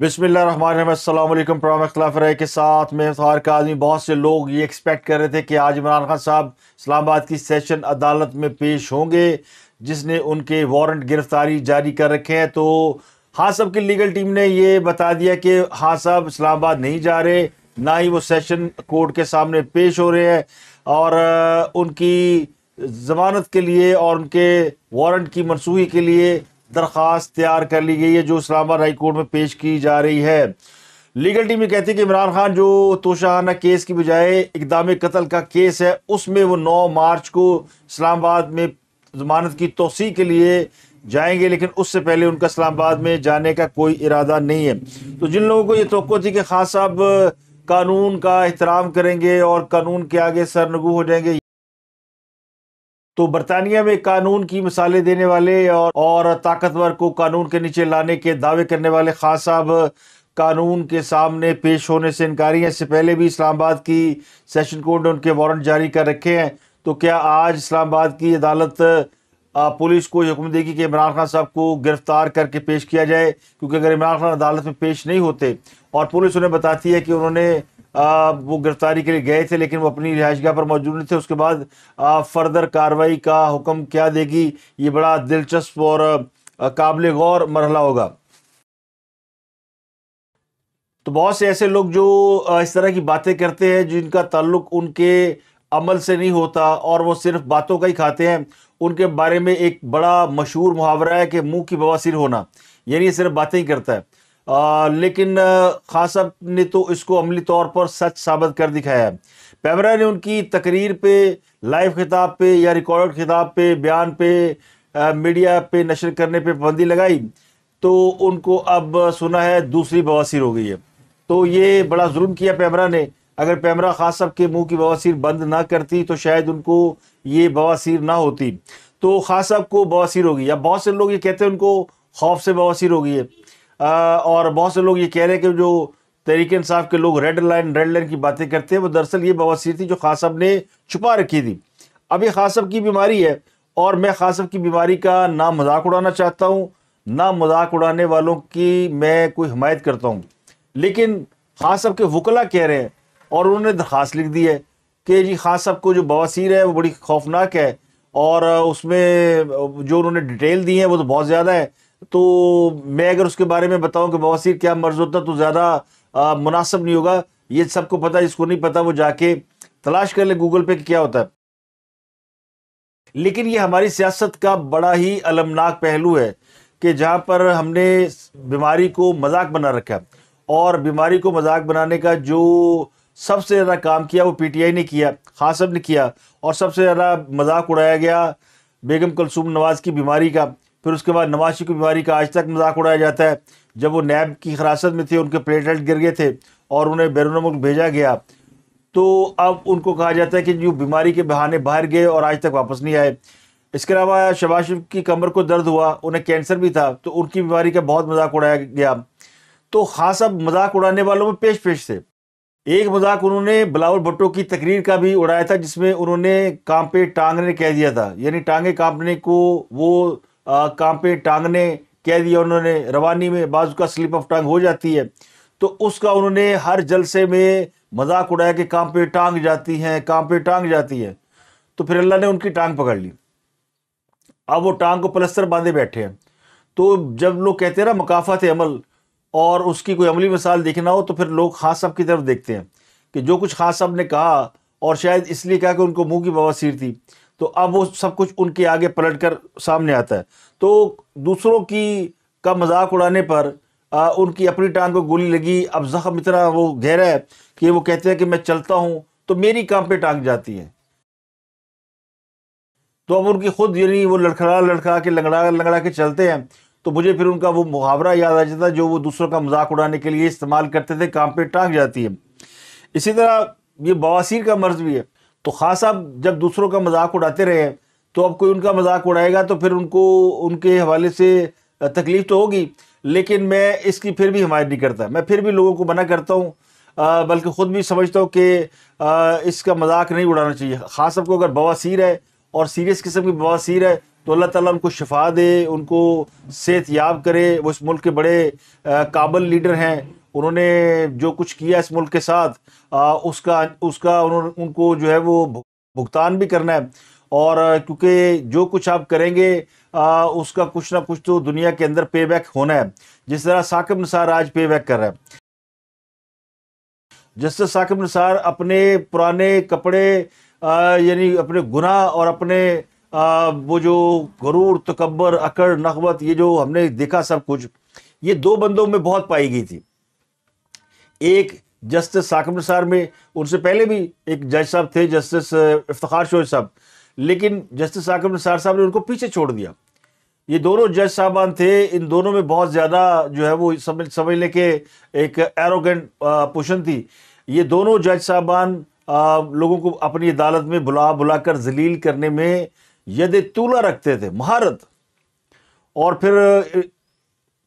बिसमीम प्राम अख्तलाफ राय के साथ में इफ्तार का आदमी बहुत से लोग ये एक्सपेक्ट कर रहे थे कि आज इमरान खान साहब इस्लामाबाद की सेशन अदालत में पेश होंगे जिसने उनके वारंट गिरफ्तारी जारी कर रखे हैं तो हाँ साहब की लीगल टीम ने ये बता दिया कि हाँ साहब इस्लामाबाद नहीं जा रहे ना ही वो सेशन कोर्ट के सामने पेश हो रहे हैं और उनकी ज़मानत के लिए और उनके वारंट की मनसूही के लिए दरख्वास्त तैयार कर ली गई है जो इस्लामाबाद हाई कोर्ट में पेश की जा रही है लीगल टीम ये कहती है कि इमरान खान जो तोशाहाना केस की बजाय इकदाम कत्ल का केस है उसमें वो नौ मार्च को इस्लामाबाद में जमानत की तोसी के लिए जाएंगे लेकिन उससे पहले उनका इस्लामाबाद में जाने का कोई इरादा नहीं है तो जिन लोगों को ये तो थी कि खास साहब कानून का एहतराम करेंगे और कानून के आगे सरनगू हो जाएंगे तो बरतानिया में कानून की मिसालें देने वाले और और ताकतवर को कानून के नीचे लाने के दावे करने वाले खान साहब कानून के सामने पेश होने से इनकारी हैं इससे पहले भी इस्लामाबाद की सेशन कोर्ट ने उनके वारंट जारी कर रखे हैं तो क्या आज इस्लामाबाद की अदालत पुलिस को हुक्म देगी कि इमरान खान साहब को गिरफ्तार करके पेश किया जाए क्योंकि अगर इमरान खान अदालत में पेश नहीं होते और पुलिस उन्हें बताती है कि उन्होंने वो गिरफ्तारी के लिए गए थे लेकिन वो अपनी रिहाइशगाह पर मौजूद नहीं थे उसके बाद फर्दर कार्रवाई का हुक्म क्या देगी ये बड़ा दिलचस्प और काबिल गौर मरहला होगा तो बहुत से ऐसे लोग जो इस तरह की बातें करते हैं जिनका ताल्लुक उनके अमल से नहीं होता और वो सिर्फ बातों का ही खाते हैं उनके बारे में एक बड़ा मशहूर मुहावरा है कि मुंह की बवासीर होना यानी सिर्फ बातें ही करता है आ, लेकिन खास साहब ने तो इसको अमली तौर पर सच साबित कर दिखाया पैमरा ने उनकी तकरीर पे लाइव खिताब पे या रिकॉर्ड खिताब पे बयान पे आ, मीडिया पे नशर करने पे पाबंदी लगाई तो उनको अब सुना है दूसरी बवासीर हो गई है तो ये बड़ा जुल्म किया पैमरा ने अगर पैमरा खास साहब के मुंह की बवासीर बंद ना करती तो शायद उनको ये बवासीर ना होती तो खास साहब को बवासीर होगी अब बहुत से लोग ये कहते हैं उनको खौफ से बवासीर होगी है और बहुत से लोग ये कह रहे हैं कि जो तहरीक इंसाफ के लोग रेड लाइन रेड लाइन की बातें करते हैं वो दरअसल ये बवासीर थी जो खास साहब ने छुपा रखी थी अब ये खास साहब की बीमारी है और मैं खास साहब की बीमारी का ना मजाक उड़ाना चाहता हूँ ना मजाक उड़ाने वालों की मैं कोई हमायत करता हूँ लेकिन खास साहब के वकला कह रहे हैं और उन्होंने दरख्वास्त लिख दी है कि जी खास साहब को जो बवासीर है वो बड़ी खौफनाक है और उसमें जो उन्होंने डिटेल दी है वो तो बहुत ज़्यादा है तो मैं अगर उसके बारे में बताऊं कि बवासीर क्या मर्ज होता तो ज़्यादा मुनासिब नहीं होगा ये सबको पता है इसको नहीं पता वो जाके तलाश कर ले गूगल पे कि क्या होता है लेकिन ये हमारी सियासत का बड़ा ही अलमनाक पहलू है कि जहाँ पर हमने बीमारी को मजाक बना रखा और बीमारी को मजाक बनाने का जो सबसे ज़्यादा काम किया वो पीटीआई ने किया खासब ने किया और सबसे ज़्यादा मजाक उड़ाया गया बेगम कलसूम नवाज़ की बीमारी का फिर उसके बाद नवाशी की बीमारी का आज तक मजाक उड़ाया जाता है जब वो नैब की हिरासत में थे उनके प्लेटलेट गिर गए थे और उन्हें बैरून मुल्क भेजा गया तो अब उनको कहा जाता है कि जो बीमारी के बहाने बाहर गए और आज तक वापस नहीं आए इसके अलावा शबाश की कमर को दर्द हुआ उन्हें कैंसर भी था तो उनकी बीमारी का बहुत मजाक उड़ाया गया तो खास अब मजाक उड़ाने वालों में पेश पेश थे एक मजाक उन्होंने बिलावल भुट्टो की तकरीर का भी उड़ाया था जिसमें उन्होंने कांपे टांगने कह दिया था यानी टांगे कांपने को वो कांपे टांगने कह दिया उन्होंने रवानी में बाजू का स्लिप ऑफ टांग हो जाती है तो उसका उन्होंने हर जलसे में मजाक उड़ाया कि कांपे टांग जाती हैं कांपे टांग जाती है तो फिर अल्लाह ने उनकी टांग पकड़ ली अब वो टांग को पलस्तर बांधे बैठे हैं तो जब लोग कहते हैं ना मकाफत अमल और उसकी कोई अमली मिसाल देखना हो तो फिर लोग खास साहब की तरफ देखते हैं कि जो कुछ खास साहब ने कहा और शायद इसलिए कहा कि उनको मुंह की बवासीर थी तो अब वो सब कुछ उनके आगे पलट कर सामने आता है तो दूसरों की का मजाक उड़ाने पर आ, उनकी अपनी टांग को गोली लगी अब ज़ख्म इतना वो गहरा है कि वो कहते हैं कि मैं चलता हूँ तो मेरी काम पे टांग जाती है तो अब उनकी खुद यानी वो लड़खड़ा लड़खड़ा के लंगड़ा लंगड़ा के चलते हैं तो मुझे फिर उनका वो मुहावरा याद आ जाता है जो वो दूसरों का मजाक उड़ाने के लिए इस्तेमाल करते थे काम पे टांग जाती है इसी तरह ये बवासीर का मर्ज भी है तो खास साहब जब दूसरों का मजाक उड़ाते रहे तो अब कोई उनका मजाक उड़ाएगा तो फिर उनको उनके हवाले से तकलीफ़ तो होगी लेकिन मैं इसकी फिर भी हमायत नहीं करता मैं फिर भी लोगों को मना करता हूँ बल्कि ख़ुद भी समझता हूँ कि इसका मजाक नहीं उड़ाना चाहिए ख़ास को अगर बवासीर है और सीरियस किस्म की बवासीर है तो अल्लाह ताला उनको शिफा दे उनको सेहत याब करे वो इस मुल्क के बड़े आ, काबल लीडर हैं उन्होंने जो कुछ किया इस मुल्क के साथ आ, उसका उसका उन्होंने उनको जो है वो भुगतान भी करना है और क्योंकि जो कुछ आप करेंगे आ, उसका कुछ ना कुछ तो दुनिया के अंदर पे बैक होना है जिस तरह साकिब निसार आज पे बैक कर रहा है तरह साकिब निसार अपने पुराने कपड़े यानी अपने गुनाह और अपने आ, वो जो गरूर तकबर अकड़ नखबत ये जो हमने देखा सब कुछ ये दो बंदों में बहुत पाई गई थी एक जस्टिस साकम निसार में उनसे पहले भी एक जज साहब थे जस्टिस इफ्तार शोज साहब लेकिन जस्टिस साकम निसार साहब ने उनको पीछे छोड़ दिया ये दोनों जज साहबान थे इन दोनों में बहुत ज़्यादा जो है वो समझ समझ लेके एक एरोगेंट पोशन थी ये दोनों जज साहबान लोगों को अपनी अदालत में बुला बुला कर जलील करने में यद तूला रखते थे महारत और फिर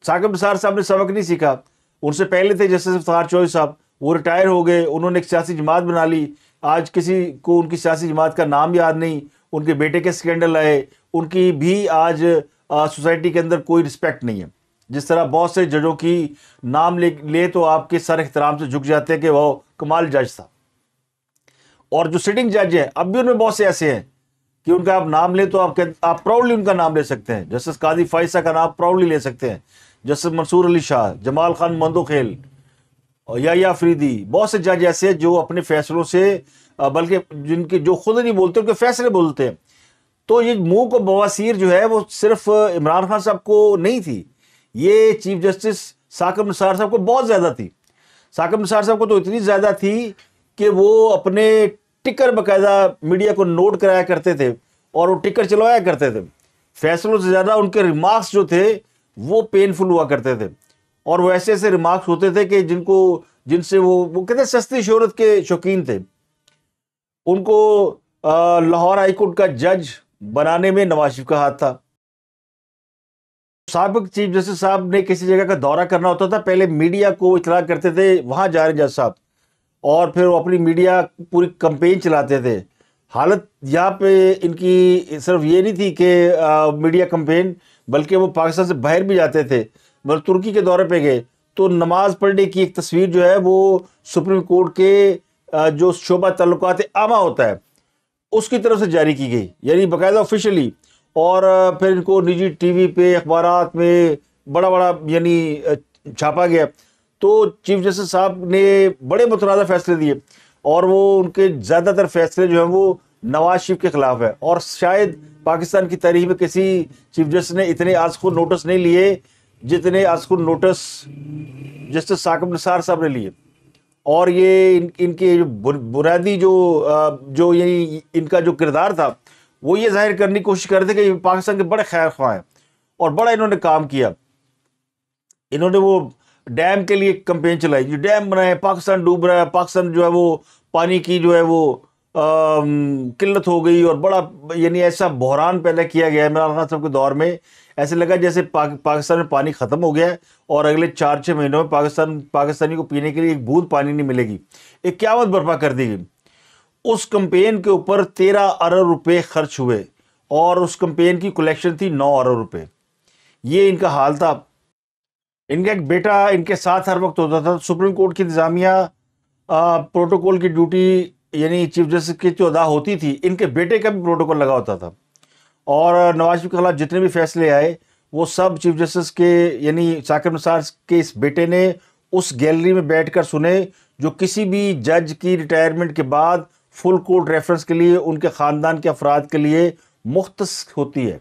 साकिब निसार साहब ने सबक नहीं सीखा उनसे पहले थे जस्टिस इफ्तार चौधरी साहब वो रिटायर हो गए उन्होंने एक सियासी जमात बना ली आज किसी को उनकी सियासी जमात का नाम याद नहीं उनके बेटे के स्कैंडल आए उनकी भी आज सोसाइटी के अंदर कोई रिस्पेक्ट नहीं है जिस तरह बहुत से जजों की नाम ले ले तो आपके सर एहतराम से झुक जाते हैं कि वह कमाल जज था और जो सिटिंग जज हैं अब भी उनमें बहुत से ऐसे हैं कि उनका आप नाम ले तो आप आप प्राउडली उनका नाम ले सकते हैं जस्टिस कादी फाइसा का नाम प्राउडली ले सकते हैं जस्टिस मंसूर अली शाह जमाल खान मंदोखेल और या फ्रीदी बहुत से जज ऐसे जो अपने फैसलों से बल्कि जिनके जो खुद नहीं बोलते उनके फैसले बोलते हैं तो ये मुंह को बवासीर जो है वो सिर्फ इमरान खान साहब को नहीं थी ये चीफ जस्टिस साकब निसार साहब को बहुत ज़्यादा थी साकब निसार साहब को तो इतनी ज़्यादा थी कि वो अपने टिकर बाकायदा मीडिया को नोट कराया करते थे और वो टिकर चलवाया करते थे फैसलों से ज़्यादा उनके रिमार्क्स जो थे वो पेनफुल हुआ करते थे और वो ऐसे ऐसे रिमार्क्स होते थे कि जिनको जिनसे वो वो कहते सस्ती शहरत के शौकीन थे उनको लाहौर हाईकोर्ट का जज बनाने में नवाज शरीफ का हाथ था सबक चीफ जस्टिस साहब ने किसी जगह का दौरा करना होता था पहले मीडिया को इतला करते थे वहाँ जा रहे जज साहब और फिर वो अपनी मीडिया पूरी कंपेन चलाते थे हालत यहाँ पे इनकी सिर्फ ये नहीं थी कि मीडिया कंपेन बल्कि वो पाकिस्तान से बाहर भी जाते थे मगर मतलब तुर्की के दौरे पे गए तो नमाज पढ़ने की एक तस्वीर जो है वो सुप्रीम कोर्ट के जो शोबा तल्लक़ आमा होता है उसकी तरफ से जारी की गई यानी बाकायदा ऑफिशली और फिर इनको निजी टी वी पर अखबार में बड़ा बड़ा यानी छापा गया तो चीफ जस्टिस साहब ने बड़े मुतनाज़ फैसले दिए और वो उनके ज़्यादातर फैसले जो हैं वो नवाज शरीफ के खिलाफ है और शायद पाकिस्तान की तारीख में किसी चीफ जस्टिस ने इतने आज खुद नोटिस नहीं लिए जितने आज खुद नोटिस जस्टिस साकिब निसार साहब ने लिए और ये इन, इनके बुनियादी जो जो ये इनका जो किरदार था वो ये जाहिर करने की कोशिश करते कि पाकिस्तान के बड़े खैर ख्वाह हैं और बड़ा इन्होंने काम किया इन्होंने वो डैम के लिए कंपेन चलाई जो डैम बनाए पाकिस्तान डूब रहा है पाकिस्तान जो है वो पानी की जो है वो किल्लत हो गई और बड़ा यानी ऐसा बहरान पैदा किया गया इमरान खान साहब के दौर में ऐसे लगा जैसे पाक, पाकिस्तान में पानी ख़त्म हो गया है और अगले चार छः महीनों में पाकिस्तान पाकिस्तानी को पीने के लिए एक बूंद पानी नहीं मिलेगी एक क्यावत बर्पा कर दी गई उस कंपेन के ऊपर तेरह अरब रुपये खर्च हुए और उस कंपेन की कलेक्शन थी नौ अरब रुपये ये इनका हाल था इनका एक बेटा इनके साथ हर वक्त होता था सुप्रीम कोर्ट की इंतज़ामिया प्रोटोकॉल की ड्यूटी यानी चीफ जस्टिस की जो अदा होती थी इनके बेटे का भी प्रोटोकॉल लगा होता था और नवाज शरीफ के खिलाफ जितने भी फैसले आए वो सब चीफ जस्टिस के यानी साकिब निसार के इस बेटे ने उस गैलरी में बैठकर सुने जो किसी भी जज की रिटायरमेंट के बाद फुल कोर्ट रेफरेंस के लिए उनके ख़ानदान के अफराद के लिए मुख्त होती है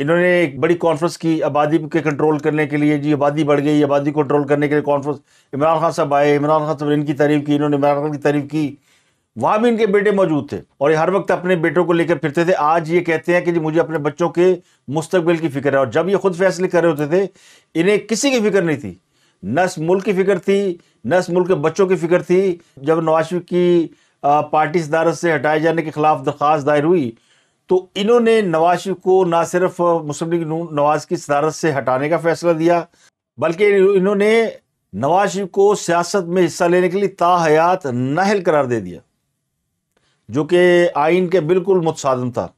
इन्होंने एक बड़ी कॉन्फ्रेंस की आबादी के कंट्रोल करने के लिए जी आबादी बढ़ गई आबादी को कंट्रोल करने के लिए कॉन्फ्रेंस इमरान खान साहब आए इमरान खान साहब ने इनकी तारीफ की इन्होंने इमरान खान की तारीफ की वहाँ भी इनके बेटे मौजूद थे और ये हर वक्त अपने बेटों को लेकर फिरते थे आज ये कहते हैं कि जी मुझे अपने बच्चों के मुस्तबिल की फिक्र है और जब ये खुद फैसले कर रहे होते थे इन्हें किसी की फिक्र नहीं थी न इस मुल्क की फिक्र थी न इस मुल्क के बच्चों की फिक्र थी जब नवाज की पार्टी सदारत से हटाए जाने के खिलाफ दरख्वास्त दायर हुई तो इन्होंने नवाज शरीफ को ना सिर्फ मुस्लिम लीग नवाज की सदारत से हटाने का फैसला दिया बल्कि इन्होंने नवाज शरीफ को सियासत में हिस्सा लेने के लिए ताहयात नाहल करार दे दिया जो कि आइन के बिल्कुल मुतसादम था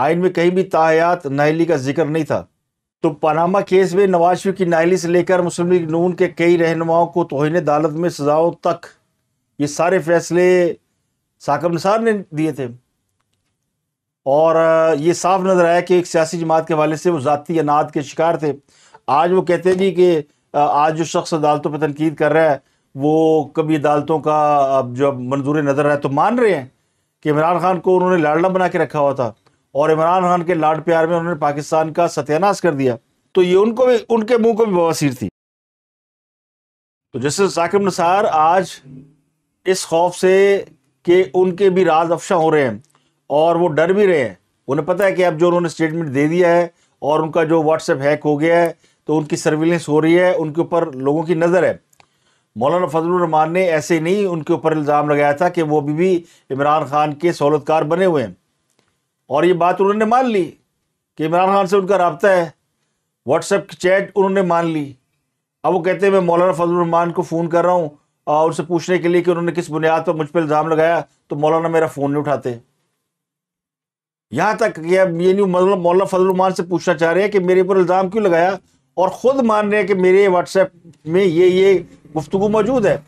आइन में कहीं भी ताहयात नाहली का जिक्र नहीं था तो पनामा केस में नवाज शरीफ की नाहली से लेकर मुस्लिम लीग नून के कई रहनुमाओं को तोहन अदालत में सजाओं तक ये सारे फैसले साकम निसार ने दिए थे और ये साफ नज़र आया कि एक सियासी जमात के हवाले से वो ज़ाती अनाद के शिकार थे आज वो कहते जी कि आज जो शख्स अदालतों पर तनकीद कर रहा है वो कभी अदालतों का अब जो मंजूर नज़र है तो मान रहे हैं कि इमरान खान को उन्होंने लाडला बना के रखा हुआ था और इमरान खान के लाड प्यार में उन्होंने पाकिस्तान का सत्यानाश कर दिया तो ये उनको भी उनके मुंह को भी बवासीर थी तो जस्टिस साकिब नसार आज इस खौफ से कि उनके भी राज अफशा हो रहे हैं और वो डर भी रहे हैं उन्हें पता है कि अब जो उन्होंने स्टेटमेंट दे दिया है और उनका जो व्हाट्सएप हैक हो गया है तो उनकी सर्विलेंस हो रही है उनके ऊपर लोगों की नज़र है मौलाना फजलरहमान ने ऐसे नहीं उनके ऊपर इल्ज़ाम लगाया था कि वो अभी भी इमरान खान के सहूलतकार बने हुए हैं और ये बात उन्होंने मान ली कि इमरान खान से उनका रबता है व्हाट्सएप की चैट उन्होंने मान ली अब वो कहते हैं मैं मौलाना फजलान को फ़ोन कर रहा हूँ और उनसे पूछने के लिए कि उन्होंने किस बुनियाद पर मुझ पर इल्ज़ाम लगाया तो मौलाना मेरा फ़ोन नहीं उठाते यहाँ तक कि अब ये नहीं मतलब फजल फजलरमान से पूछना चाह रहे हैं कि मेरे ऊपर इल्ज़ाम क्यों लगाया और ख़ुद मान रहे हैं कि मेरे व्हाट्सएप में ये ये गुफ्तु मौजूद है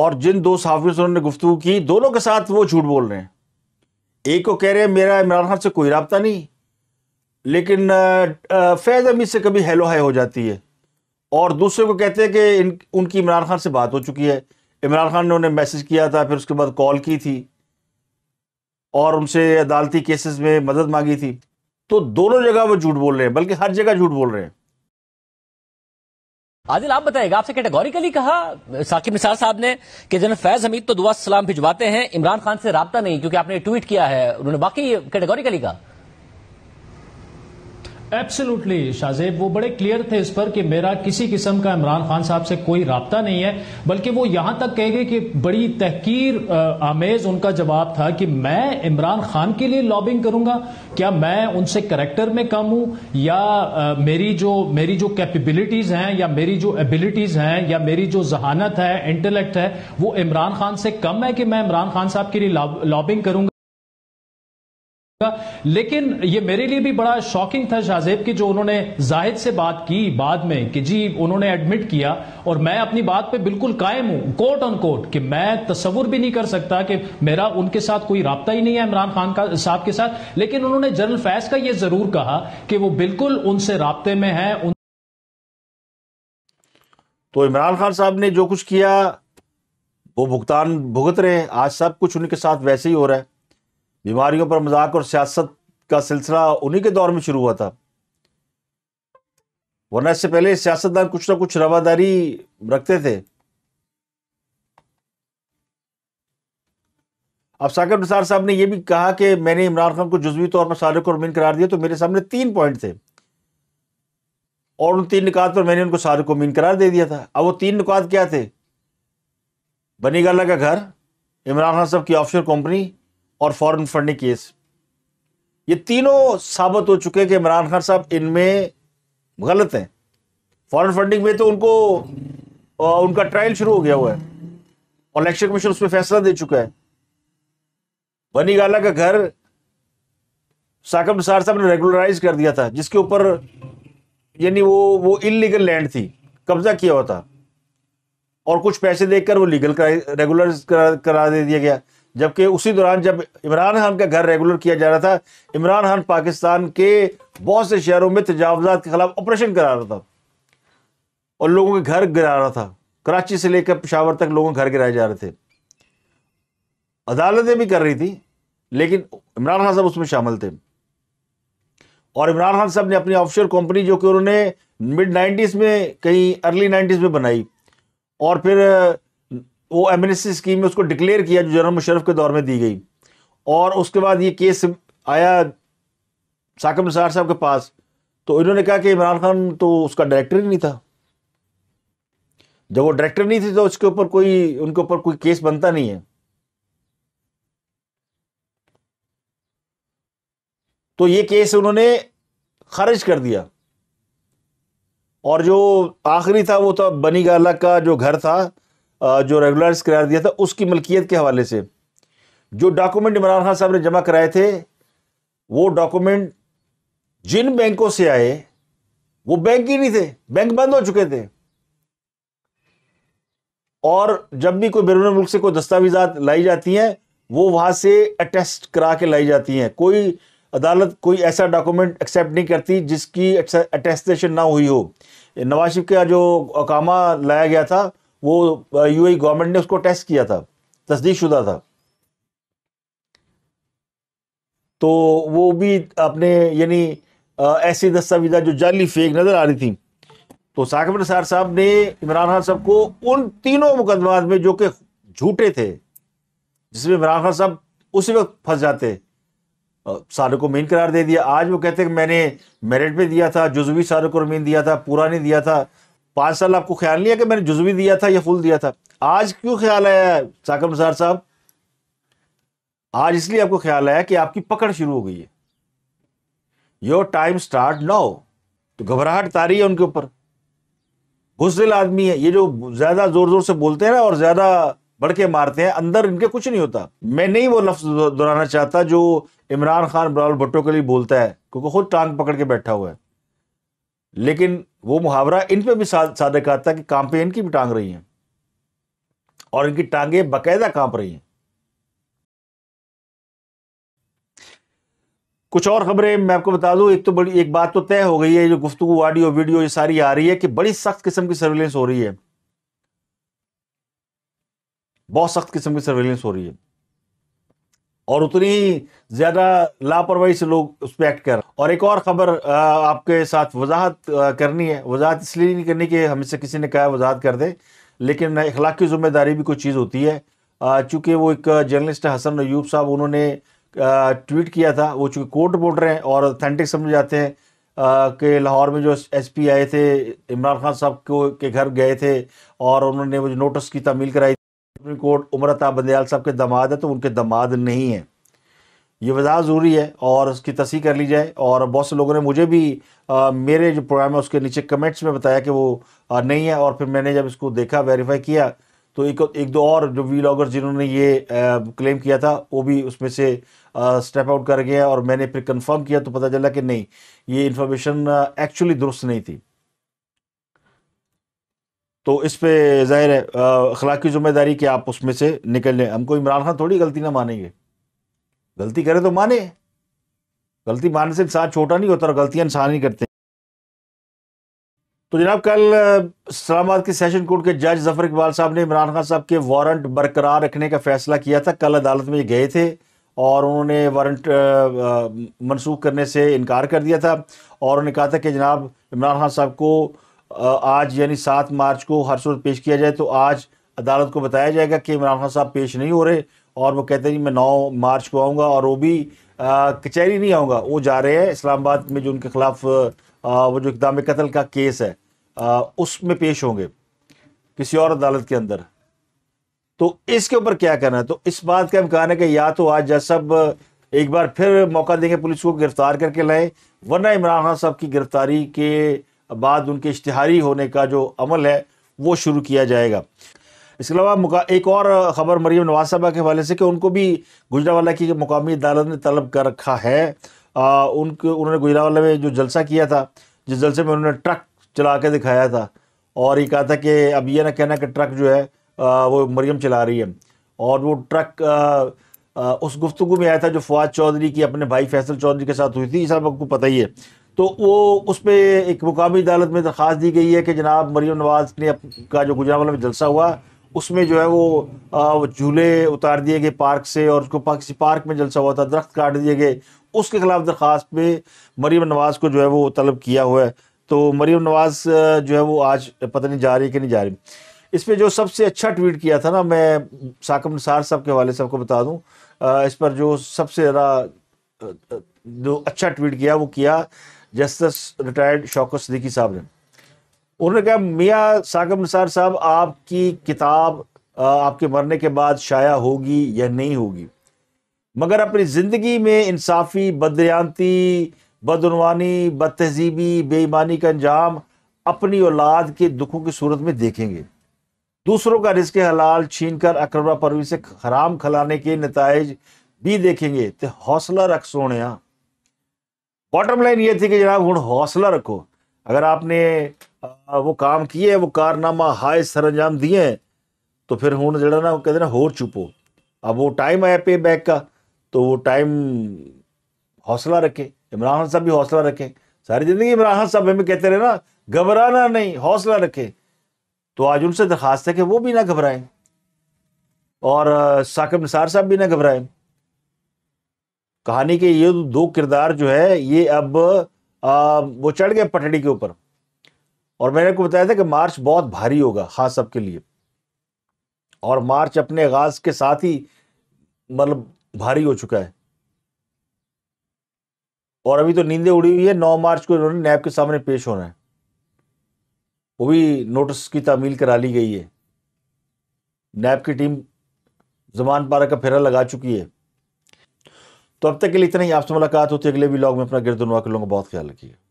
और जिन दो साफियों से उन्होंने गुफ्तु की दोनों के साथ वो झूठ बोल रहे हैं एक को कह रहे हैं मेरा इमरान खान से कोई रबता नहीं लेकिन फैज़ अमी से कभी हेलो हाई हो जाती है और दूसरे को कहते हैं कि इन उनकी इमरान खान से बात हो चुकी है इमरान खान ने उन्हें मैसेज किया था फिर उसके बाद कॉल की थी और उनसे अदालती केसेस में मदद मांगी थी तो दोनों जगह वो झूठ बोल रहे हैं बल्कि हर जगह झूठ बोल रहे हैं आदिल आप बताएगा आपसे कैटेगोरिकली कहा साकिब निसार साहब ने कि जनरल फैज हमीद तो दुआ सलाम भिजवाते हैं इमरान खान से रबता नहीं क्योंकि आपने ट्वीट किया है उन्होंने बाकी कैटेगोरिकली कहा एब्सोल्युटली शाहजेब वो बड़े क्लियर थे इस पर कि मेरा किसी किस्म का इमरान खान साहब से कोई रबता नहीं है बल्कि वो यहां तक कह गए कि बड़ी तहकीर आमेज उनका जवाब था कि मैं इमरान खान के लिए लॉबिंग करूंगा क्या मैं उनसे करेक्टर में कम हूं या आ, मेरी जो मेरी जो कैपेबिलिटीज हैं या मेरी जो एबिलिटीज हैं या मेरी जो जहानत है इंटेलेक्ट है वो इमरान खान से कम है कि मैं इमरान खान साहब के लिए लॉबिंग करूंगा लेकिन ये मेरे लिए भी बड़ा शॉकिंग था शाहजेब की जो उन्होंने जाहिद से बात की बाद में कि जी उन्होंने एडमिट किया और मैं अपनी बात पे बिल्कुल कायम हूं कोर्ट ऑन कोर्ट कि मैं तस्वुर भी नहीं कर सकता कि मेरा उनके साथ कोई रबता ही नहीं है इमरान खान का साहब के साथ लेकिन उन्होंने जनरल फैज का यह जरूर कहा कि वो बिल्कुल उनसे रबते में है उन... तो इमरान खान साहब ने जो कुछ किया वो भुगतान भुगत रहे हैं आज सब कुछ उनके साथ वैसे ही हो रहा है बीमारियों पर मजाक और सियासत का सिलसिला उन्हीं के दौर में शुरू हुआ था वरना इससे पहले सियासतदान कुछ ना कुछ रवादारी रखते थे अब साकिब निसार साहब ने यह भी कहा कि मैंने इमरान खान को जुजवी तौर पर सारे और अमीन करार दिया तो मेरे सामने तीन पॉइंट थे और उन तीन निकात पर मैंने उनको सारे को अमीन करार दे दिया था अब वो तीन निकात क्या थे बनी बनीगाला का घर इमरान खान साहब की ऑफशोर कंपनी और फॉरेन फंडिंग केस ये तीनों साबित हो चुके हैं कि इमरान खान साहब इनमें गलत हैं फॉरेन फंडिंग में तो उनको आ, उनका ट्रायल शुरू हो गया हुआ है और इलेक्शन कमीशन उस पर फैसला दे चुका है बनी गाला का घर साकम निसार साहब ने रेगुलराइज कर दिया था जिसके ऊपर यानी वो वो इलीगल लैंड थी कब्जा किया हुआ था और कुछ पैसे देकर वो लीगल रेगुलर करा, करा दे दिया गया जबकि उसी दौरान जब इमरान खान का घर रेगुलर किया जा रहा था इमरान खान पाकिस्तान के बहुत से शहरों में तजावजात के खिलाफ ऑपरेशन करा रहा था और लोगों के घर गिरा रहा था कराची से लेकर पिशावर तक लोगों के घर गिराए जा रहे थे अदालतें भी कर रही थी लेकिन इमरान खान साहब उसमें शामिल थे और इमरान खान साहब ने अपनी ऑफिशियल कंपनी जो कि उन्होंने मिड नाइन्टीज़ में कहीं अर्ली नाइन्टीज़ में बनाई और फिर वो एमरजेंसी स्कीम में उसको डिक्लेयर किया जो जनरल मुशरफ के दौर में दी गई और उसके बाद ये केस आया साकब निसार साहब के पास तो इन्होंने कहा कि इमरान खान तो उसका डायरेक्टर ही नहीं था जब वो डायरेक्टर नहीं थे तो उसके ऊपर कोई उनके ऊपर कोई केस बनता नहीं है तो ये केस उन्होंने खारिज कर दिया और जो आखिरी था वो था तो बनी गाला का जो घर था जो रेगुलर करार दिया था उसकी मलकियत के हवाले से जो डॉक्यूमेंट इमरान खान साहब ने जमा कराए थे वो डॉक्यूमेंट जिन बैंकों से आए वो बैंक ही नहीं थे बैंक बंद हो चुके थे और जब भी कोई बैरून मुल्क से कोई दस्तावेजात लाई जाती हैं वो वहाँ से अटेस्ट करा के लाई जाती हैं कोई अदालत कोई ऐसा डॉक्यूमेंट एक्सेप्ट नहीं करती जिसकी अटेस्टेशन ना हुई हो नवाज शरीफ का जो अकामा लाया गया था वो यू गवर्नमेंट e ने उसको टेस्ट किया था तस्दीक शुदा था तो वो भी अपने यानी ऐसी दस्तावेजा जो जाली फेक नज़र आ रही थी तो साकिब नसार साहब ने इमरान खान साहब को उन तीनों मुकदमात में जो कि झूठे थे जिसमें इमरान खान साहब उसी वक्त फंस जाते सारे को मेन करार दे दिया आज वो कहते कि मैंने मेरिट पे दिया था जुजवी सारे को मेन दिया था पूरा नहीं दिया था पांच साल आपको ख्याल नहीं है कि मैंने जुजवी दिया था या फुल दिया था आज क्यों ख्याल आया साकर निसार साहब आज इसलिए आपको ख्याल आया कि आपकी पकड़ शुरू हो गई है योर टाइम स्टार्ट नाउ तो घबराहट तारी है उनके ऊपर घुसदिल आदमी है ये जो ज्यादा जोर जोर से बोलते हैं ना और ज्यादा बढ़ के मारते हैं अंदर इनके कुछ नहीं होता मैं नहीं वो लफ्ज दोहराना चाहता जो इमरान खान बराल भट्टो के लिए बोलता है क्योंकि खुद टांग पकड़ के बैठा हुआ है लेकिन वो मुहावरा इन पे भी सादक आता है कि काम पे इनकी भी टांग रही हैं और इनकी टांगे बाकायदा कांप रही हैं कुछ और खबरें मैं आपको बता दूं एक तो बड़ी एक बात तो तय हो गई है जो गुफ्तु ऑडियो वीडियो ये सारी आ रही है कि बड़ी सख्त किस्म की सर्विलेंस हो रही है बहुत सख्त किस्म की सर्विलेंस हो रही है और उतनी ज़्यादा लापरवाही से लोग उस पर एक्ट कर और एक और ख़बर आपके साथ वजाहत करनी है वजाहत इसलिए नहीं करनी कि हमसे किसी ने कहा वजाहत कर दे लेकिन इखलाक की ज़िम्मेदारी भी कोई चीज़ होती है चूँकि वो एक जर्नलिस्ट है हसन नयूब साहब उन्होंने ट्वीट किया था वो चूँकि कोर्ट बोल रहे हैं और अथेंटिक समझ जाते हैं कि लाहौर में जो एसपी आए थे इमरान खान साहब को के घर गए थे और उन्होंने मुझे नोटिस की तमील कराई सुप्रीम कोर्ट उमर अता बंदयाल साहब के दमाद है तो उनके दमाद नहीं है ये वजाहत ज़रूरी है और उसकी तस्ह कर ली जाए और बहुत से लोगों ने मुझे भी आ, मेरे जो प्रोग्राम है उसके नीचे कमेंट्स में बताया कि वो आ, नहीं है और फिर मैंने जब इसको देखा वेरीफाई किया तो एक एक दो और जो वी लॉगर जिन्होंने ये आ, क्लेम किया था वो भी उसमें से स्टेप आउट कर गया और मैंने फिर कंफर्म किया तो पता चला कि नहीं ये इन्फॉर्मेशन एक्चुअली दुरुस्त नहीं थी तो इस पर ज़ाहिर है अखलाकी ज़िम्मेदारी कि आप उसमें से निकल लें हमको इमरान खान थोड़ी गलती ना मानेंगे गलती करें तो माने गलती मानने से इंसान छोटा नहीं होता और गलतियाँ इंसान ही करते तो जनाब कल इस्लामाबाद के सेशन कोर्ट के जज जफर इकबाल साहब ने इमरान खान साहब के वारंट बरकरार रखने का फैसला किया था कल अदालत में गए थे और उन्होंने वारंट मनसूख करने से इनकार कर दिया था और उन्होंने कहा था कि जनाब इमरान खान साहब को आज यानी सात मार्च को हर सूरत पेश किया जाए तो आज अदालत को बताया जाएगा कि इमरान खान साहब पेश नहीं हो रहे और वो कहते हैं मैं नौ मार्च को आऊँगा और वो भी कचहरी नहीं आऊँगा वो जा रहे हैं इस्लामाबाद में जो उनके ख़िलाफ़ वो जो इकदाम कत्ल का केस है उसमें पेश होंगे किसी और अदालत के अंदर तो इसके ऊपर क्या करना है तो इस बात का इम्कान है कि या तो आज जज साहब एक बार फिर मौका देंगे पुलिस को गिरफ्तार करके लाएं वरना इमरान खान साहब की गिरफ्तारी के बाद उनके इश्तहारी होने का जो अमल है वो शुरू किया जाएगा इसके अलावा एक और ख़बर मरीम नवाज साहबा के हवाले से कि उनको भी गुजरावाला की मुकामी अदालत ने तलब कर रखा है आ, उनके उन्होंने गुजरावाला में जो जलसा किया था जिस जलसे में उन्होंने ट्रक चला के दिखाया था और ये कहा था कि अब ये ना कहना कि ट्रक जो है आ, वो मरियम चला रही है और वो ट्रक आ, आ, उस गुफ्तु में आया था जो फवाद चौधरी की अपने भाई फैसल चौधरी के साथ हुई थी इस आपको पता ही है तो वो उस पर एक मुकामी अदालत में दरख्वास्त दी गई है कि जनाब मरीम नवाज ने का जो गुजरावाला में जलसा हुआ उसमें जो है वो झूले उतार दिए गए पार्क से और उसको किसी पार्क में जलसा हुआ था दरख्त काट दिए गए उसके खिलाफ दरख्वास्त में मरीम नवाज़ को जो है वो तलब किया हुआ है तो मरीम नवाज़ जो है वो आज पता नहीं जा रही कि नहीं जा रही इस पर जो सबसे अच्छा ट्वीट किया था ना मैं साकम निसार साहब के हवाले को बता दूँ इस पर जो सबसे ज़्यादा जो अच्छा ट्वीट किया वो किया जस्टिस रिटायर्ड शौकत सदीकी साहब ने उन्होंने कहा मियाँ साकब निसार साहब आपकी किताब आपके मरने के बाद शाया होगी या नहीं होगी मगर अपनी ज़िंदगी में इंसाफी बदरियानती बदनवानी बद बेईमानी का अंजाम अपनी औलाद के दुखों की सूरत में देखेंगे दूसरों का रिस्क हलाल छीन कर अकरबा परवी से हराम खिलाने के नतज भी देखेंगे तो हौसला रख सोने बॉटम लाइन ये थी कि जनाब हूँ हौसला रखो अगर आपने वो काम किए वो कारनामा हाय सर अंजाम दिए हैं तो फिर हूँ जरा ना कहते ना होर चुपो अब वो टाइम आया पे बैक का तो वो टाइम हौसला रखें इमरान खान साहब भी हौसला रखें सारी ज़िंदगी इमरान खान साहब हमें कहते रहे ना घबराना नहीं हौसला रखें तो आज उनसे दरख्वास्त है कि वो भी ना घबराएं और साकिब निसार साहब भी ना घबराएं कहानी के ये दो किरदार जो है ये अब आ, वो चढ़ गए पटड़ी के ऊपर और मैंने आपको बताया था कि मार्च बहुत भारी होगा खास हाँ, सबके लिए और मार्च अपने आगाज के साथ ही मतलब भारी हो चुका है और अभी तो नींदे उड़ी हुई है नौ मार्च को इन्होंने नैब के सामने पेश होना है वो भी नोटिस की तामील करा ली गई है नैब की टीम जमान पारा का फेरा लगा चुकी है तो अब तक के लिए इतना ही आपसे मुलाकात होती है अगले भी लॉग में अपना गिरदुनवा के लोगों का बहुत ख्याल रखिए